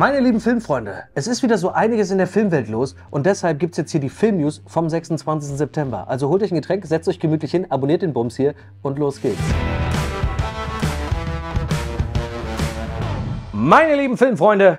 Meine lieben Filmfreunde, es ist wieder so einiges in der Filmwelt los und deshalb gibt es jetzt hier die Film-News vom 26. September. Also holt euch ein Getränk, setzt euch gemütlich hin, abonniert den Bums hier und los geht's. Meine lieben Filmfreunde,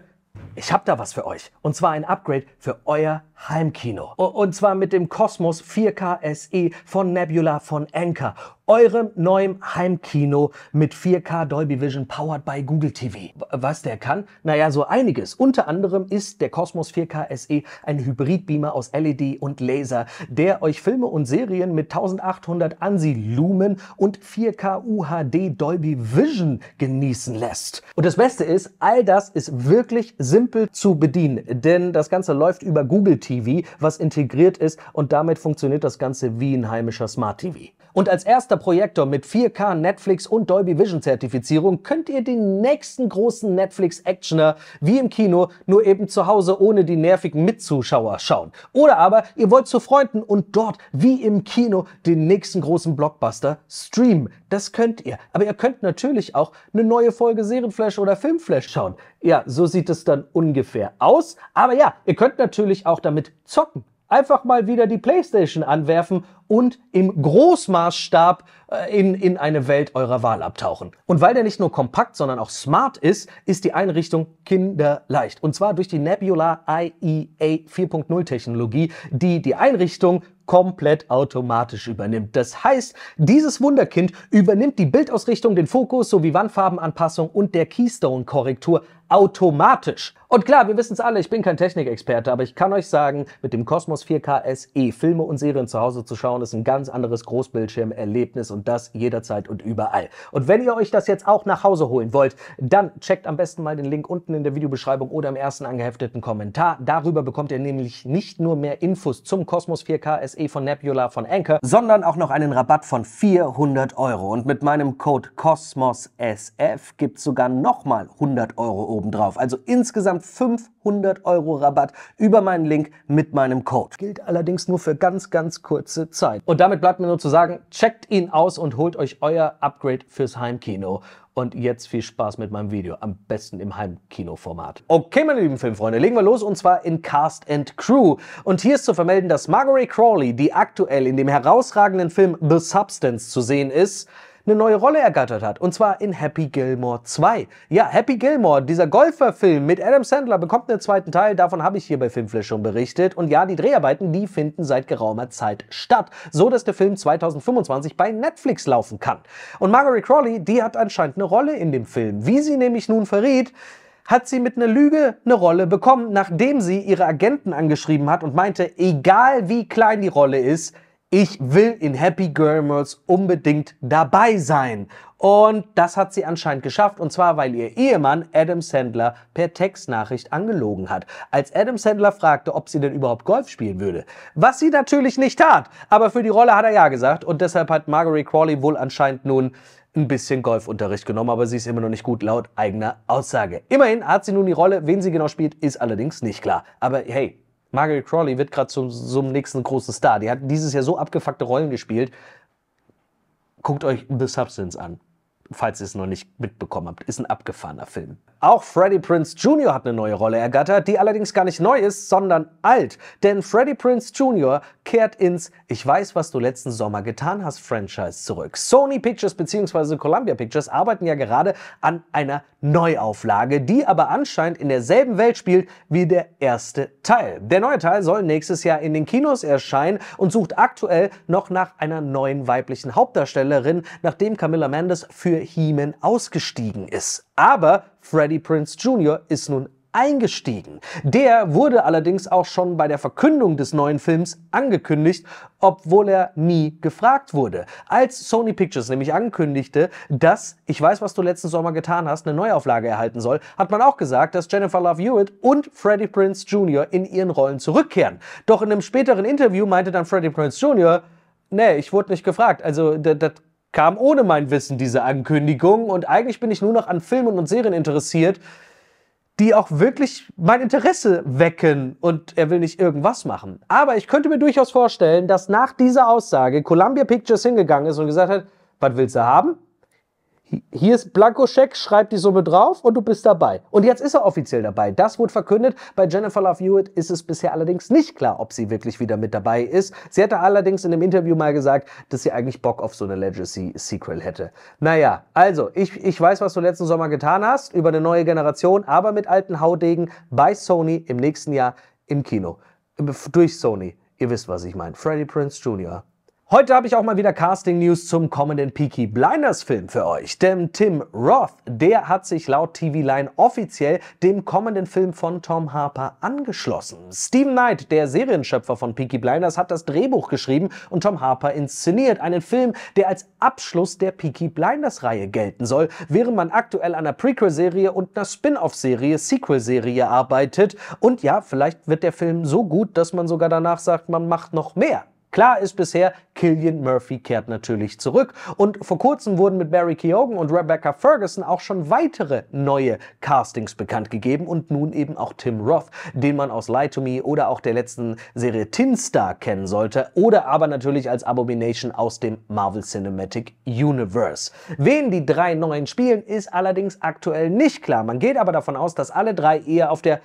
ich habe da was für euch. Und zwar ein Upgrade für euer Heimkino. Und zwar mit dem Cosmos 4K SE von Nebula von Anker eurem neuen Heimkino mit 4K Dolby Vision powered by Google TV. Was der kann? Naja, so einiges. Unter anderem ist der Cosmos 4K SE ein Hybridbeamer aus LED und Laser, der euch Filme und Serien mit 1800 ANSI Lumen und 4K UHD Dolby Vision genießen lässt. Und das Beste ist, all das ist wirklich simpel zu bedienen, denn das Ganze läuft über Google TV, was integriert ist und damit funktioniert das Ganze wie ein heimischer Smart TV. Und als erster Projektor mit 4K Netflix und Dolby Vision Zertifizierung könnt ihr den nächsten großen Netflix-Actioner wie im Kino nur eben zu Hause ohne die nervigen Mitzuschauer schauen. Oder aber ihr wollt zu Freunden und dort wie im Kino den nächsten großen Blockbuster streamen. Das könnt ihr. Aber ihr könnt natürlich auch eine neue Folge Serienflash oder Filmflash schauen. Ja, so sieht es dann ungefähr aus. Aber ja, ihr könnt natürlich auch damit zocken einfach mal wieder die PlayStation anwerfen und im Großmaßstab äh, in, in eine Welt eurer Wahl abtauchen. Und weil der nicht nur kompakt, sondern auch smart ist, ist die Einrichtung kinderleicht. Und zwar durch die Nebula e IEA 4.0 Technologie, die die Einrichtung komplett automatisch übernimmt. Das heißt, dieses Wunderkind übernimmt die Bildausrichtung, den Fokus sowie Wandfarbenanpassung und der Keystone-Korrektur automatisch. Und klar, wir wissen es alle, ich bin kein Technikexperte, aber ich kann euch sagen, mit dem Cosmos 4K SE Filme und Serien zu Hause zu schauen, ist ein ganz anderes Großbildschirmerlebnis und das jederzeit und überall. Und wenn ihr euch das jetzt auch nach Hause holen wollt, dann checkt am besten mal den Link unten in der Videobeschreibung oder im ersten angehefteten Kommentar. Darüber bekommt ihr nämlich nicht nur mehr Infos zum Cosmos 4K SE von Nebula von Anchor, sondern auch noch einen Rabatt von 400 Euro. Und mit meinem Code COSMOSSF gibt es sogar nochmal 100 Euro obendrauf. Also insgesamt insgesamt 500 Euro Rabatt über meinen Link mit meinem Code. Gilt allerdings nur für ganz, ganz kurze Zeit. Und damit bleibt mir nur zu sagen, checkt ihn aus und holt euch euer Upgrade fürs Heimkino. Und jetzt viel Spaß mit meinem Video, am besten im Heimkinoformat. Okay, meine lieben Filmfreunde, legen wir los und zwar in Cast and Crew. Und hier ist zu vermelden, dass Margaret Crawley, die aktuell in dem herausragenden Film The Substance zu sehen ist, eine neue Rolle ergattert hat. Und zwar in Happy Gilmore 2. Ja, Happy Gilmore, dieser Golferfilm mit Adam Sandler, bekommt einen zweiten Teil. Davon habe ich hier bei Filmflash schon berichtet. Und ja, die Dreharbeiten, die finden seit geraumer Zeit statt. So, dass der Film 2025 bei Netflix laufen kann. Und Margaret Crawley, die hat anscheinend eine Rolle in dem Film. Wie sie nämlich nun verriet, hat sie mit einer Lüge eine Rolle bekommen, nachdem sie ihre Agenten angeschrieben hat und meinte, egal wie klein die Rolle ist, ich will in Happy Girls unbedingt dabei sein. Und das hat sie anscheinend geschafft, und zwar, weil ihr Ehemann Adam Sandler per Textnachricht angelogen hat. Als Adam Sandler fragte, ob sie denn überhaupt Golf spielen würde. Was sie natürlich nicht tat, aber für die Rolle hat er ja gesagt. Und deshalb hat Marguerite Crawley wohl anscheinend nun ein bisschen Golfunterricht genommen, aber sie ist immer noch nicht gut, laut eigener Aussage. Immerhin hat sie nun die Rolle, wen sie genau spielt, ist allerdings nicht klar. Aber hey, Margaret Crawley wird gerade zum, so nächsten großen Star. Die hat dieses Jahr so abgefuckte Rollen gespielt. Guckt euch The Substance an falls ihr es noch nicht mitbekommen habt, ist ein abgefahrener Film. Auch Freddie Prince Jr. hat eine neue Rolle ergattert, die allerdings gar nicht neu ist, sondern alt. Denn Freddie Prince Jr. kehrt ins Ich weiß, was du letzten Sommer getan hast Franchise zurück. Sony Pictures bzw. Columbia Pictures arbeiten ja gerade an einer Neuauflage, die aber anscheinend in derselben Welt spielt wie der erste Teil. Der neue Teil soll nächstes Jahr in den Kinos erscheinen und sucht aktuell noch nach einer neuen weiblichen Hauptdarstellerin, nachdem Camilla Mendes für He-Man ausgestiegen ist. Aber Freddie Prince Jr. ist nun eingestiegen. Der wurde allerdings auch schon bei der Verkündung des neuen Films angekündigt, obwohl er nie gefragt wurde. Als Sony Pictures nämlich ankündigte, dass Ich weiß, was du letzten Sommer getan hast, eine Neuauflage erhalten soll, hat man auch gesagt, dass Jennifer Love Hewitt und Freddie Prince Jr. in ihren Rollen zurückkehren. Doch in einem späteren Interview meinte dann Freddie Prince Jr., nee, ich wurde nicht gefragt. Also das Kam ohne mein Wissen diese Ankündigung und eigentlich bin ich nur noch an Filmen und Serien interessiert, die auch wirklich mein Interesse wecken und er will nicht irgendwas machen. Aber ich könnte mir durchaus vorstellen, dass nach dieser Aussage Columbia Pictures hingegangen ist und gesagt hat, was willst du haben? Hier ist Blankoscheck, schreib die Summe drauf und du bist dabei. Und jetzt ist er offiziell dabei. Das wurde verkündet. Bei Jennifer Love Hewitt ist es bisher allerdings nicht klar, ob sie wirklich wieder mit dabei ist. Sie hatte allerdings in einem Interview mal gesagt, dass sie eigentlich Bock auf so eine Legacy-Sequel hätte. Naja, also, ich, ich weiß, was du letzten Sommer getan hast, über eine neue Generation, aber mit alten Haudegen bei Sony im nächsten Jahr im Kino. Durch Sony. Ihr wisst, was ich meine. Freddie Prince Jr. Heute habe ich auch mal wieder Casting-News zum kommenden Peaky Blinders-Film für euch. Denn Tim Roth, der hat sich laut TV-Line offiziell dem kommenden Film von Tom Harper angeschlossen. Steven Knight, der Serienschöpfer von Peaky Blinders, hat das Drehbuch geschrieben und Tom Harper inszeniert. Einen Film, der als Abschluss der Peaky Blinders-Reihe gelten soll, während man aktuell an einer Prequel-Serie und einer Spin-off-Serie, Sequel-Serie arbeitet. Und ja, vielleicht wird der Film so gut, dass man sogar danach sagt, man macht noch mehr. Klar ist bisher, Killian Murphy kehrt natürlich zurück. Und vor kurzem wurden mit Barry Keoghan und Rebecca Ferguson auch schon weitere neue Castings bekannt gegeben und nun eben auch Tim Roth, den man aus Lie to Me oder auch der letzten Serie Tinstar kennen sollte oder aber natürlich als Abomination aus dem Marvel Cinematic Universe. Wen die drei neuen spielen, ist allerdings aktuell nicht klar. Man geht aber davon aus, dass alle drei eher auf der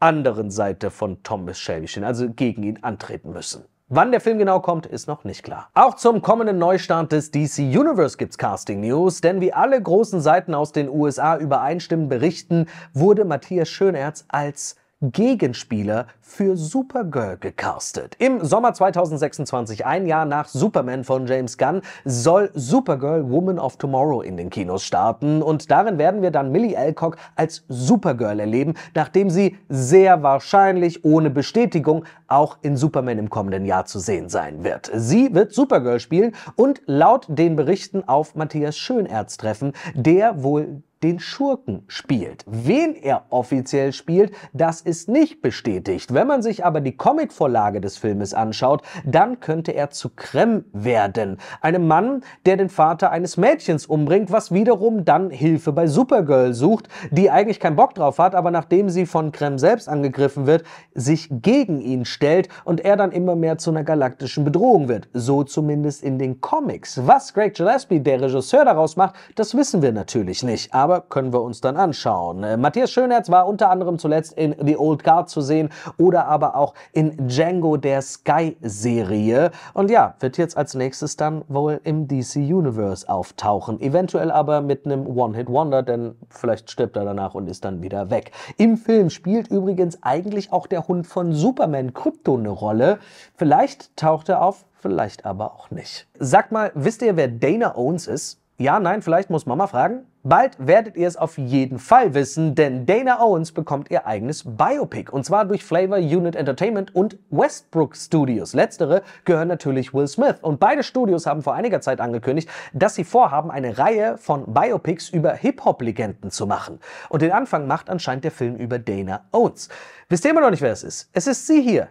anderen Seite von Thomas Shelby stehen, also gegen ihn antreten müssen. Wann der Film genau kommt, ist noch nicht klar. Auch zum kommenden Neustart des DC Universe gibt's Casting News, denn wie alle großen Seiten aus den USA übereinstimmend berichten, wurde Matthias Schönerz als Gegenspieler für Supergirl gecastet. Im Sommer 2026, ein Jahr nach Superman von James Gunn, soll Supergirl Woman of Tomorrow in den Kinos starten und darin werden wir dann Millie Alcock als Supergirl erleben, nachdem sie sehr wahrscheinlich ohne Bestätigung auch in Superman im kommenden Jahr zu sehen sein wird. Sie wird Supergirl spielen und laut den Berichten auf Matthias Schönerz treffen, der wohl den Schurken spielt. Wen er offiziell spielt, das ist nicht bestätigt. Wenn man sich aber die Comicvorlage des Filmes anschaut, dann könnte er zu Krem werden. Einem Mann, der den Vater eines Mädchens umbringt, was wiederum dann Hilfe bei Supergirl sucht, die eigentlich keinen Bock drauf hat, aber nachdem sie von Krem selbst angegriffen wird, sich gegen ihn stellt und er dann immer mehr zu einer galaktischen Bedrohung wird. So zumindest in den Comics. Was Greg Gillespie, der Regisseur, daraus macht, das wissen wir natürlich nicht. Aber aber können wir uns dann anschauen. Äh, Matthias Schönherz war unter anderem zuletzt in The Old Guard zu sehen oder aber auch in Django der Sky-Serie. Und ja, wird jetzt als nächstes dann wohl im DC Universe auftauchen. Eventuell aber mit einem One-Hit-Wonder, denn vielleicht stirbt er danach und ist dann wieder weg. Im Film spielt übrigens eigentlich auch der Hund von Superman Krypto eine Rolle. Vielleicht taucht er auf, vielleicht aber auch nicht. Sagt mal, wisst ihr, wer Dana Owens ist? Ja, nein, vielleicht muss Mama fragen. Bald werdet ihr es auf jeden Fall wissen, denn Dana Owens bekommt ihr eigenes Biopic. Und zwar durch Flavor Unit Entertainment und Westbrook Studios. Letztere gehören natürlich Will Smith. Und beide Studios haben vor einiger Zeit angekündigt, dass sie vorhaben, eine Reihe von Biopics über Hip-Hop-Legenden zu machen. Und den Anfang macht anscheinend der Film über Dana Owens. Wisst ihr immer noch nicht, wer es ist? Es ist sie hier.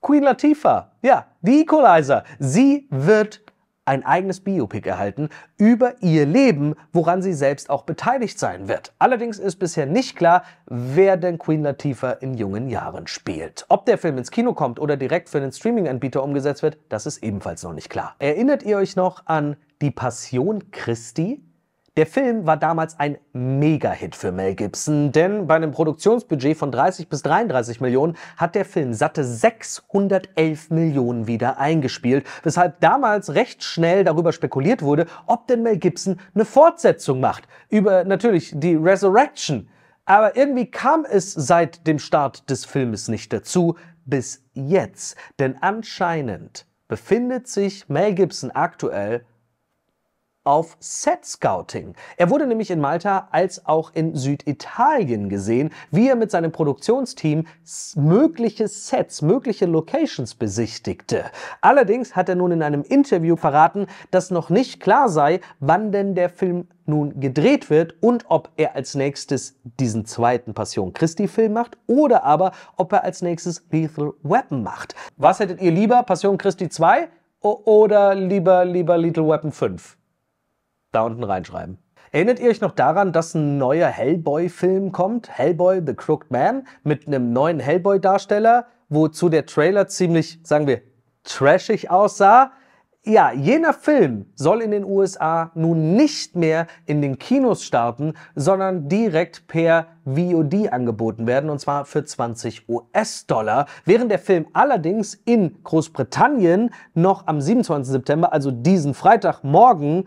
Queen Latifah. Ja, die Equalizer. Sie wird ein eigenes Biopic erhalten über ihr Leben, woran sie selbst auch beteiligt sein wird. Allerdings ist bisher nicht klar, wer denn Queen Latifah in jungen Jahren spielt. Ob der Film ins Kino kommt oder direkt für den Streaming-Anbieter umgesetzt wird, das ist ebenfalls noch nicht klar. Erinnert ihr euch noch an Die Passion Christi? Der Film war damals ein Mega-Hit für Mel Gibson, denn bei einem Produktionsbudget von 30 bis 33 Millionen hat der Film satte 611 Millionen wieder eingespielt, weshalb damals recht schnell darüber spekuliert wurde, ob denn Mel Gibson eine Fortsetzung macht. Über natürlich die Resurrection. Aber irgendwie kam es seit dem Start des Filmes nicht dazu, bis jetzt. Denn anscheinend befindet sich Mel Gibson aktuell auf Set-Scouting. Er wurde nämlich in Malta als auch in Süditalien gesehen, wie er mit seinem Produktionsteam mögliche Sets, mögliche Locations besichtigte. Allerdings hat er nun in einem Interview verraten, dass noch nicht klar sei, wann denn der Film nun gedreht wird und ob er als nächstes diesen zweiten Passion Christi Film macht oder aber ob er als nächstes Lethal Weapon macht. Was hättet ihr lieber, Passion Christi 2 oder lieber, lieber Lethal Weapon 5? da unten reinschreiben. Erinnert ihr euch noch daran, dass ein neuer Hellboy-Film kommt? Hellboy The Crooked Man mit einem neuen Hellboy-Darsteller, wozu der Trailer ziemlich, sagen wir, trashig aussah? Ja, jener Film soll in den USA nun nicht mehr in den Kinos starten, sondern direkt per VOD angeboten werden, und zwar für 20 US-Dollar, während der Film allerdings in Großbritannien noch am 27. September, also diesen Freitagmorgen,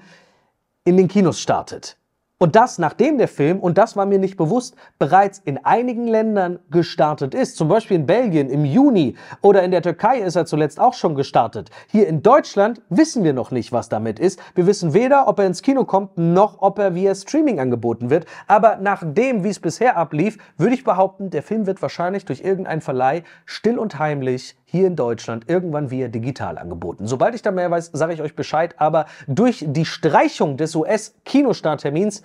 in den Kinos startet. Und das, nachdem der Film, und das war mir nicht bewusst, bereits in einigen Ländern gestartet ist. Zum Beispiel in Belgien im Juni oder in der Türkei ist er zuletzt auch schon gestartet. Hier in Deutschland wissen wir noch nicht, was damit ist. Wir wissen weder, ob er ins Kino kommt, noch ob er via Streaming angeboten wird. Aber nach dem, wie es bisher ablief, würde ich behaupten, der Film wird wahrscheinlich durch irgendeinen Verleih still und heimlich hier in Deutschland irgendwann via digital angeboten. Sobald ich da mehr weiß, sage ich euch Bescheid, aber durch die Streichung des US-Kinostarttermins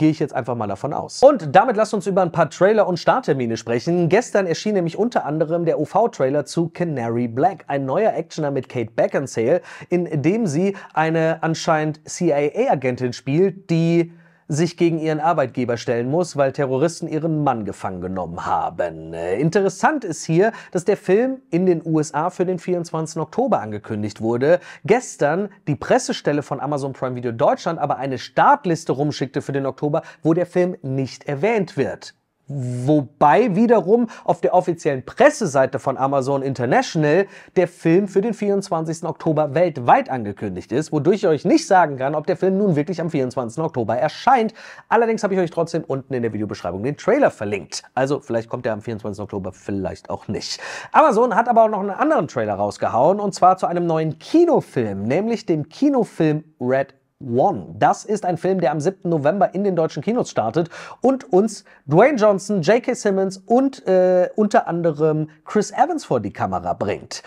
gehe ich jetzt einfach mal davon aus. Und damit lasst uns über ein paar Trailer und Starttermine sprechen. Gestern erschien nämlich unter anderem der UV-Trailer zu Canary Black, ein neuer Actioner mit Kate Beckinsale, in dem sie eine anscheinend CIA-Agentin spielt, die sich gegen ihren Arbeitgeber stellen muss, weil Terroristen ihren Mann gefangen genommen haben. Äh, interessant ist hier, dass der Film in den USA für den 24. Oktober angekündigt wurde, gestern die Pressestelle von Amazon Prime Video Deutschland aber eine Startliste rumschickte für den Oktober, wo der Film nicht erwähnt wird. Wobei wiederum auf der offiziellen Presseseite von Amazon International der Film für den 24. Oktober weltweit angekündigt ist, wodurch ich euch nicht sagen kann, ob der Film nun wirklich am 24. Oktober erscheint. Allerdings habe ich euch trotzdem unten in der Videobeschreibung den Trailer verlinkt. Also vielleicht kommt er am 24. Oktober, vielleicht auch nicht. Amazon hat aber auch noch einen anderen Trailer rausgehauen und zwar zu einem neuen Kinofilm, nämlich dem Kinofilm Red One. Das ist ein Film, der am 7. November in den deutschen Kinos startet und uns Dwayne Johnson, J.K. Simmons und äh, unter anderem Chris Evans vor die Kamera bringt.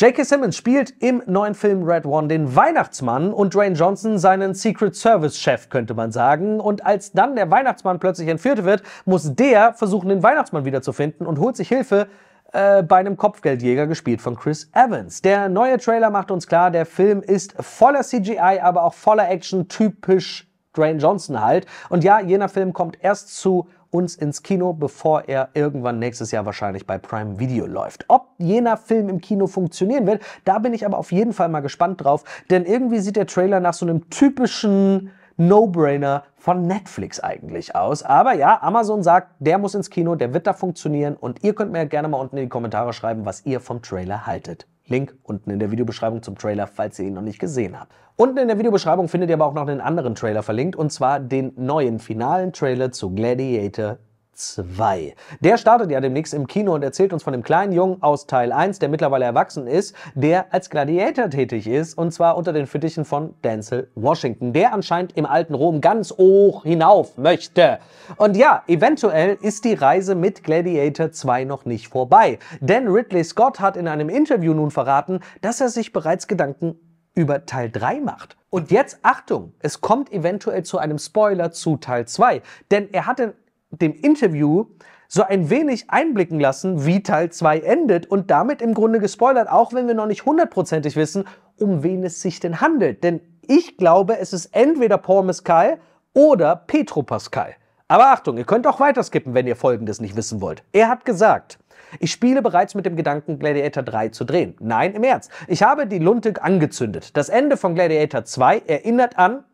J.K. Simmons spielt im neuen Film Red One den Weihnachtsmann und Dwayne Johnson seinen Secret Service Chef, könnte man sagen. Und als dann der Weihnachtsmann plötzlich entführt wird, muss der versuchen, den Weihnachtsmann wiederzufinden und holt sich Hilfe äh, bei einem Kopfgeldjäger gespielt von Chris Evans. Der neue Trailer macht uns klar, der Film ist voller CGI, aber auch voller Action, typisch Dwayne Johnson halt. Und ja, jener Film kommt erst zu uns ins Kino, bevor er irgendwann nächstes Jahr wahrscheinlich bei Prime Video läuft. Ob jener Film im Kino funktionieren wird, da bin ich aber auf jeden Fall mal gespannt drauf, denn irgendwie sieht der Trailer nach so einem typischen No-Brainer von Netflix eigentlich aus. Aber ja, Amazon sagt, der muss ins Kino, der wird da funktionieren und ihr könnt mir gerne mal unten in die Kommentare schreiben, was ihr vom Trailer haltet. Link unten in der Videobeschreibung zum Trailer, falls ihr ihn noch nicht gesehen habt. Unten in der Videobeschreibung findet ihr aber auch noch einen anderen Trailer verlinkt, und zwar den neuen finalen Trailer zu Gladiator 2. Der startet ja demnächst im Kino und erzählt uns von dem kleinen Jungen aus Teil 1, der mittlerweile erwachsen ist, der als Gladiator tätig ist und zwar unter den Fittichen von Denzel Washington, der anscheinend im alten Rom ganz hoch hinauf möchte. Und ja, eventuell ist die Reise mit Gladiator 2 noch nicht vorbei, denn Ridley Scott hat in einem Interview nun verraten, dass er sich bereits Gedanken über Teil 3 macht. Und jetzt Achtung, es kommt eventuell zu einem Spoiler zu Teil 2, denn er hat in dem Interview so ein wenig einblicken lassen, wie Teil 2 endet und damit im Grunde gespoilert, auch wenn wir noch nicht hundertprozentig wissen, um wen es sich denn handelt. Denn ich glaube, es ist entweder Paul Mescal oder Petro Pascal. Aber Achtung, ihr könnt auch weiterskippen, wenn ihr Folgendes nicht wissen wollt. Er hat gesagt, ich spiele bereits mit dem Gedanken, Gladiator 3 zu drehen. Nein, im Ernst. Ich habe die Lunte angezündet. Das Ende von Gladiator 2 erinnert an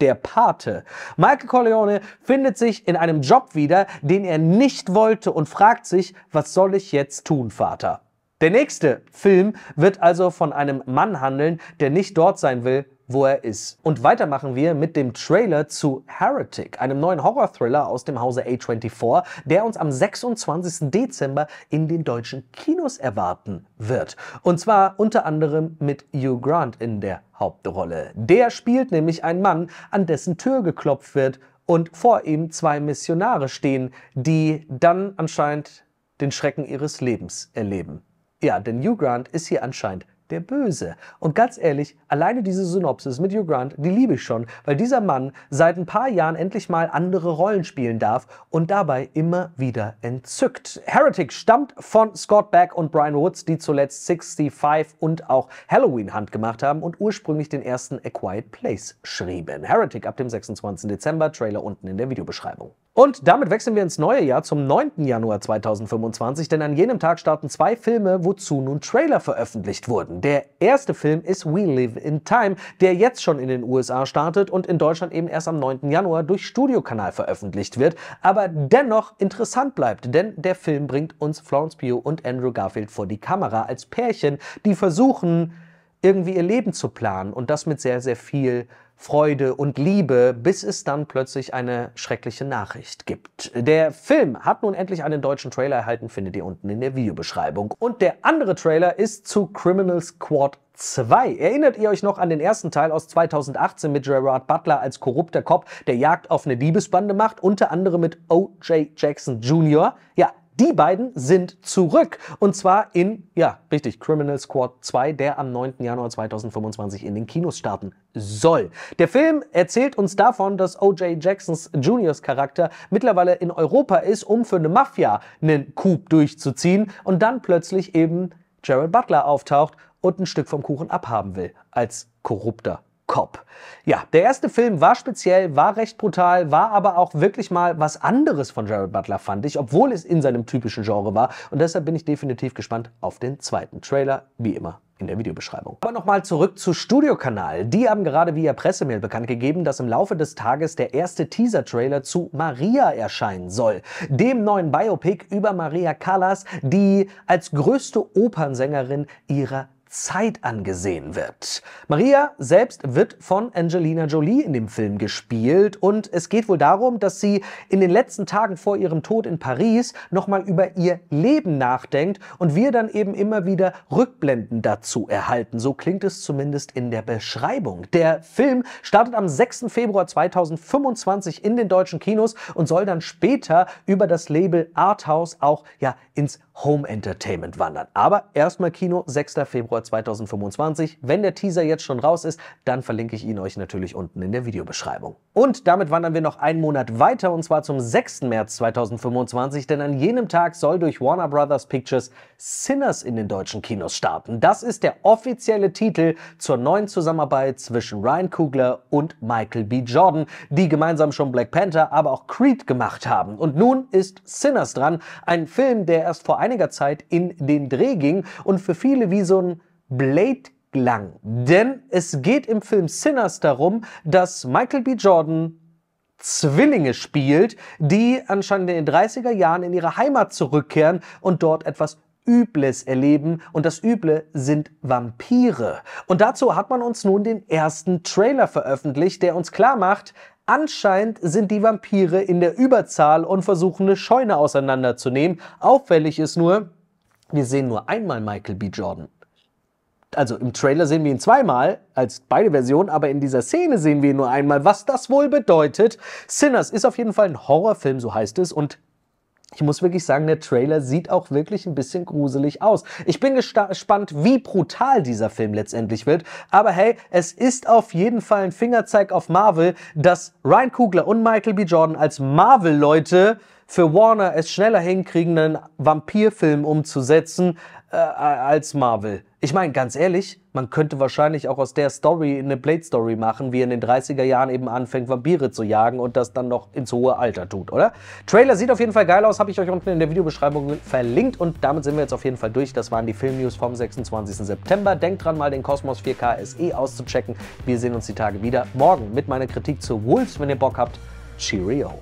der Pate. Michael Corleone findet sich in einem Job wieder, den er nicht wollte und fragt sich, was soll ich jetzt tun, Vater? Der nächste Film wird also von einem Mann handeln, der nicht dort sein will, wo er ist. Und weiter machen wir mit dem Trailer zu Heretic, einem neuen Horror-Thriller aus dem Hause A24, der uns am 26. Dezember in den deutschen Kinos erwarten wird. Und zwar unter anderem mit Hugh Grant in der Hauptrolle. Der spielt nämlich einen Mann, an dessen Tür geklopft wird und vor ihm zwei Missionare stehen, die dann anscheinend den Schrecken ihres Lebens erleben. Ja, denn Hugh Grant ist hier anscheinend der Böse. Und ganz ehrlich, alleine diese Synopsis mit Hugh Grant, die liebe ich schon, weil dieser Mann seit ein paar Jahren endlich mal andere Rollen spielen darf und dabei immer wieder entzückt. Heretic stammt von Scott Beck und Brian Woods, die zuletzt 65 und auch Halloween Hand gemacht haben und ursprünglich den ersten A Quiet Place schrieben. Heretic ab dem 26. Dezember, Trailer unten in der Videobeschreibung. Und damit wechseln wir ins neue Jahr zum 9. Januar 2025, denn an jenem Tag starten zwei Filme, wozu nun Trailer veröffentlicht wurden. Der erste Film ist We Live in Time, der jetzt schon in den USA startet und in Deutschland eben erst am 9. Januar durch Studiokanal veröffentlicht wird, aber dennoch interessant bleibt, denn der Film bringt uns Florence Pugh und Andrew Garfield vor die Kamera als Pärchen, die versuchen, irgendwie ihr Leben zu planen und das mit sehr, sehr viel Freude und Liebe, bis es dann plötzlich eine schreckliche Nachricht gibt. Der Film hat nun endlich einen deutschen Trailer erhalten, findet ihr unten in der Videobeschreibung. Und der andere Trailer ist zu Criminal Squad 2. Erinnert ihr euch noch an den ersten Teil aus 2018 mit Gerard Butler als korrupter Cop, der Jagd auf eine Liebesbande macht, unter anderem mit O.J. Jackson Jr.? Ja, die beiden sind zurück. Und zwar in, ja, richtig, Criminal Squad 2, der am 9. Januar 2025 in den Kinos starten soll. Der Film erzählt uns davon, dass O.J. Jacksons Juniors Charakter mittlerweile in Europa ist, um für eine Mafia einen Coup durchzuziehen und dann plötzlich eben Jared Butler auftaucht und ein Stück vom Kuchen abhaben will als korrupter Cop. Ja, der erste Film war speziell, war recht brutal, war aber auch wirklich mal was anderes von Jared Butler, fand ich, obwohl es in seinem typischen Genre war. Und deshalb bin ich definitiv gespannt auf den zweiten Trailer, wie immer in der Videobeschreibung. Aber nochmal zurück zu Studiokanal. Die haben gerade via Pressemail bekannt gegeben, dass im Laufe des Tages der erste Teaser-Trailer zu Maria erscheinen soll. Dem neuen Biopic über Maria Callas, die als größte Opernsängerin ihrer Zeit angesehen wird. Maria selbst wird von Angelina Jolie in dem Film gespielt und es geht wohl darum, dass sie in den letzten Tagen vor ihrem Tod in Paris nochmal über ihr Leben nachdenkt und wir dann eben immer wieder Rückblenden dazu erhalten. So klingt es zumindest in der Beschreibung. Der Film startet am 6. Februar 2025 in den deutschen Kinos und soll dann später über das Label Arthouse auch ja ins Home Entertainment wandern. Aber erstmal Kino, 6. Februar 2025. Wenn der Teaser jetzt schon raus ist, dann verlinke ich ihn euch natürlich unten in der Videobeschreibung. Und damit wandern wir noch einen Monat weiter und zwar zum 6. März 2025, denn an jenem Tag soll durch Warner Brothers Pictures Sinners in den deutschen Kinos starten. Das ist der offizielle Titel zur neuen Zusammenarbeit zwischen Ryan Kugler und Michael B. Jordan, die gemeinsam schon Black Panther, aber auch Creed gemacht haben. Und nun ist Sinners dran, ein Film, der erst vor ein einiger Zeit in den Dreh ging und für viele wie so ein Blade klang. Denn es geht im Film Sinners darum, dass Michael B. Jordan Zwillinge spielt, die anscheinend in den 30er Jahren in ihre Heimat zurückkehren und dort etwas Übles erleben und das Üble sind Vampire. Und dazu hat man uns nun den ersten Trailer veröffentlicht, der uns klar macht, Anscheinend sind die Vampire in der Überzahl und versuchen eine Scheune auseinanderzunehmen. Auffällig ist nur, wir sehen nur einmal Michael B. Jordan. Also im Trailer sehen wir ihn zweimal, als beide Versionen, aber in dieser Szene sehen wir ihn nur einmal, was das wohl bedeutet. Sinners ist auf jeden Fall ein Horrorfilm, so heißt es, und ich muss wirklich sagen, der Trailer sieht auch wirklich ein bisschen gruselig aus. Ich bin gespannt, wie brutal dieser Film letztendlich wird. Aber hey, es ist auf jeden Fall ein Fingerzeig auf Marvel, dass Ryan Kugler und Michael B. Jordan als Marvel-Leute für Warner es schneller hinkriegen, einen Vampirfilm umzusetzen äh, äh, als Marvel. Ich meine, ganz ehrlich, man könnte wahrscheinlich auch aus der Story eine Blade-Story machen, wie in den 30er Jahren eben anfängt, Vampire zu jagen und das dann noch ins hohe Alter tut, oder? Trailer sieht auf jeden Fall geil aus, habe ich euch unten in der Videobeschreibung verlinkt und damit sind wir jetzt auf jeden Fall durch. Das waren die Film-News vom 26. September. Denkt dran, mal den Cosmos 4K SE auszuchecken. Wir sehen uns die Tage wieder. Morgen mit meiner Kritik zu Wolves, wenn ihr Bock habt. Cheerio!